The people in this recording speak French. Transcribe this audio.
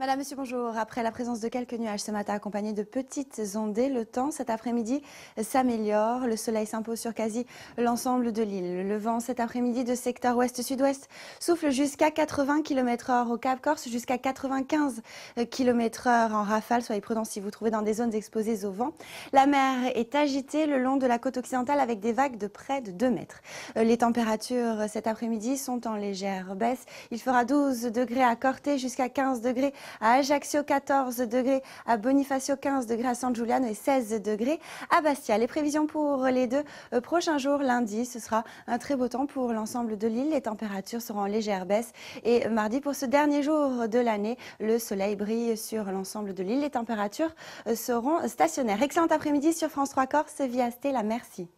Madame, Monsieur, bonjour. Après la présence de quelques nuages ce matin accompagnés de petites ondées, le temps cet après-midi s'améliore. Le soleil s'impose sur quasi l'ensemble de l'île. Le vent cet après-midi de secteur ouest-sud-ouest souffle jusqu'à 80 km heure au Cap Corse, jusqu'à 95 km heure en rafale. Soyez prudents si vous trouvez dans des zones exposées au vent. La mer est agitée le long de la côte occidentale avec des vagues de près de 2 mètres. Euh, les températures cet après-midi sont en légère baisse. Il fera 12 degrés à Corté jusqu'à 15 degrés à Ajaccio 14 degrés, à Bonifacio 15 degrés, à San Giuliano et 16 degrés à Bastia. Les prévisions pour les deux euh, prochains jours, lundi, ce sera un très beau temps pour l'ensemble de l'île. Les températures seront en légère baisse et mardi pour ce dernier jour de l'année, le soleil brille sur l'ensemble de l'île. Les températures euh, seront stationnaires. Excellent après-midi sur France 3 Corse, via Stella, merci.